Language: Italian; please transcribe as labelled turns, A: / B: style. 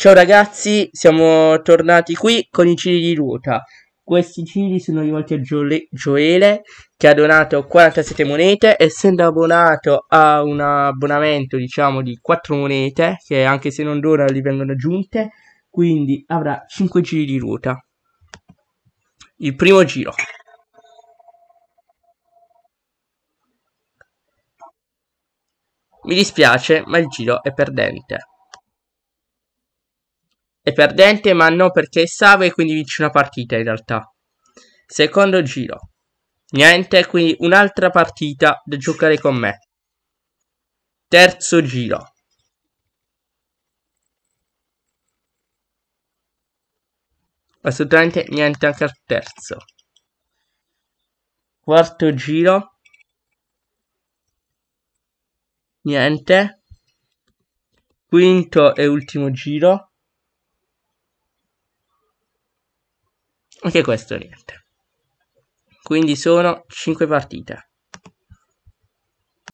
A: Ciao ragazzi, siamo tornati qui con i giri di ruota. Questi giri sono rivolti a Gio- Joele che ha donato 47 monete, essendo abbonato a un abbonamento diciamo di 4 monete che anche se non dona gli vengono aggiunte, quindi avrà 5 giri di ruota. Il primo giro. Mi dispiace, ma il giro è perdente è perdente, ma no perché è salvo e quindi vince una partita in realtà. Secondo giro. Niente, quindi un'altra partita da giocare con me. Terzo giro. Assolutamente niente anche al terzo. Quarto giro. Niente. Quinto e ultimo giro. anche questo niente quindi sono 5 partite